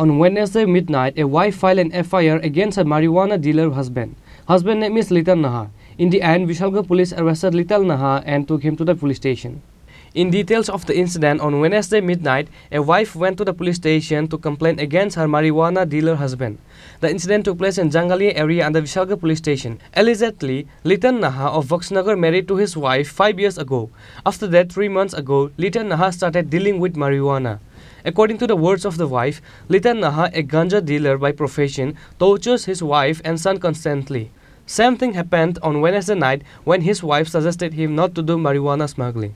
On Wednesday midnight, a wife filed an FIR against a marijuana dealer husband. Husband name is Litan Naha. In the end, Vishalgarh police arrested Lital Naha and took him to the police station. In details of the incident, on Wednesday midnight, a wife went to the police station to complain against her marijuana dealer husband. The incident took place in Jangali area under Vishalgarh police station. Allegedly, Litan Naha of Voxnagar married to his wife five years ago. After that, three months ago, Litan Naha started dealing with marijuana. According to the words of the wife, Litan Naha, a ganja dealer by profession, tortures his wife and son constantly. Same thing happened on Wednesday night when his wife suggested him not to do marijuana smuggling.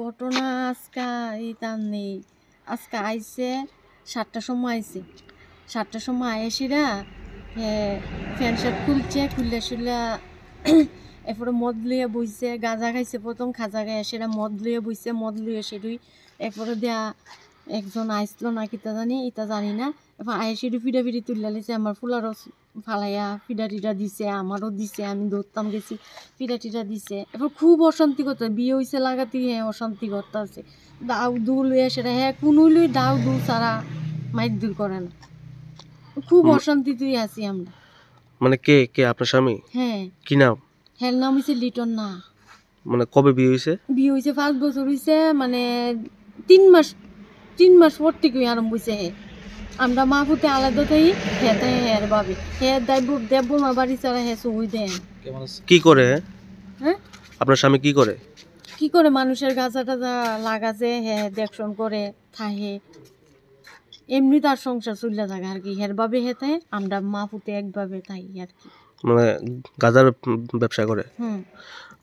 ঘটনা আজকে ইতান নেই আজকে আইসে সাতটার সময় আইসে সাতটার fan shirt খুলছে খুললে শুলে এরপরে মদ লুয়ে বইছে গাঁজা খাইছে প্রথম খাজা খাইয়া সেটা মদ লুয়ে বইছে মদ লুয়ে সেটুই এরপরে দেয়া একজন আইসলো না কিতা জানি ইতা জানি না এরপর আয় সেটু ফিডা ফিডি তুললা লিছে আমার ফুলারও ফালাইয়া ফিডা টিডা দিছে আমারও দিছে আমি ধরতাম গেছি ফিডা টিডা দিছে এরপর খুব অশান্তি করতে বিয়ে হয়েছে লাগাতে হ্যাঁ অশান্তি করতে আছে দাউ দু লইয়া সেটা হ্যাঁ কোনো লুই দাউ দু সারা মাইক দূর করে না খুব অশান্তি তুই আছি আমরা মানে কে কে আপনার স্বামী হ্যাঁ কি নাম হ্যাঁ নাম হইছে লিটন না মানে কবে বিয়ে হইছে বিয়ে হইছে 5 বছর হইছে মানে তিন মাস তিন মাস পর থেকে আরম্ভ হইছে আমরা মা ফুতে আলাদা থাই হেতে তাই বাবি হে দাই দেব দেব মা বাড়ি চলে হে সুই দেন কি করে হ্যাঁ আপনার স্বামী কি করে কি করে মানুষের গাছাটা লাগাছে হে দেখশন করে থাহে এমনি তার সংসার চলে থাকে আর কি ভাবে হেতে আমরা মা পুতে একভাবে তাই আর কি মানে গাজার ব্যবসা করে হুম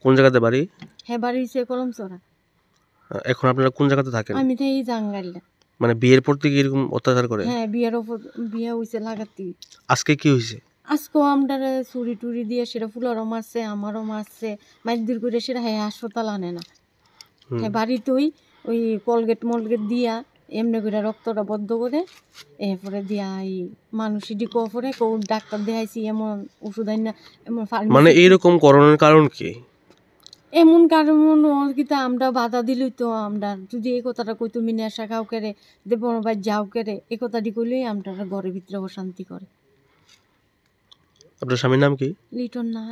কোন জায়গাতে বাড়ি হে বাড়ি সে কলমচড়া এখন আপনারা কোন জায়গাতে থাকেন আমি তো এই জাঙ্গালে মানে বিয়ের পর থেকে এরকম অত্যাচার করে হ্যাঁ বিয়ের ওপর বিয়ে হইছে লাগাতি আজকে কি হইছে আজকে আমরা চুরি টুরি দিয়ে সেটা ফুলারও মারছে আমারও মারছে মাইকদির করে সেটা হ্যাঁ হাসপাতাল আনে না হ্যাঁ বাড়িতেই ওই কলগেট মলগেট দিয়া এমনি করে রক্তটা বদ্ধ করে এরপরে দিয়াই মানুষ ডিকো করে কেউ ডাক্তার দেখাইছি এমন ওষুধ আইনা এমন মানে এরকম করোনার কারণ কি এমন কারণ ওর কিন্তু আমরা বাধা দিলই তো আমরা যদি এই কথাটা কই তুমি নেশা খাও কেড়ে যে বড় ভাই যাও কেড়ে এই কথাটি কইলেই আমরা ঘরের ভিতরে অশান্তি করে আপনার স্বামীর নাম কি লিটন না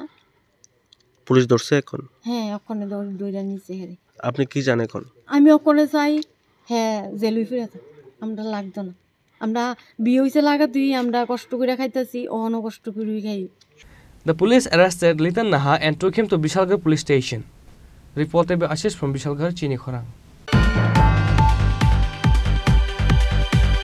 পুলিশ ধরছে এখন হ্যাঁ ওখানে দৌড়া নিচে হেরে আপনি কি জানেন এখন আমি ওখানে চাই হ্যাঁ জেলুই ফিরে আমরা লাগতো না আমরা বিয়ে হয়েছে লাগা তুই আমরা কষ্ট করে খাইতেছি অনও কষ্ট করে খাই the police arrested Litan Naha and took him to Bishalgarh police station রিপোর্টে এবার আশিস ফ্রম বিশালগড় চিনি খরাং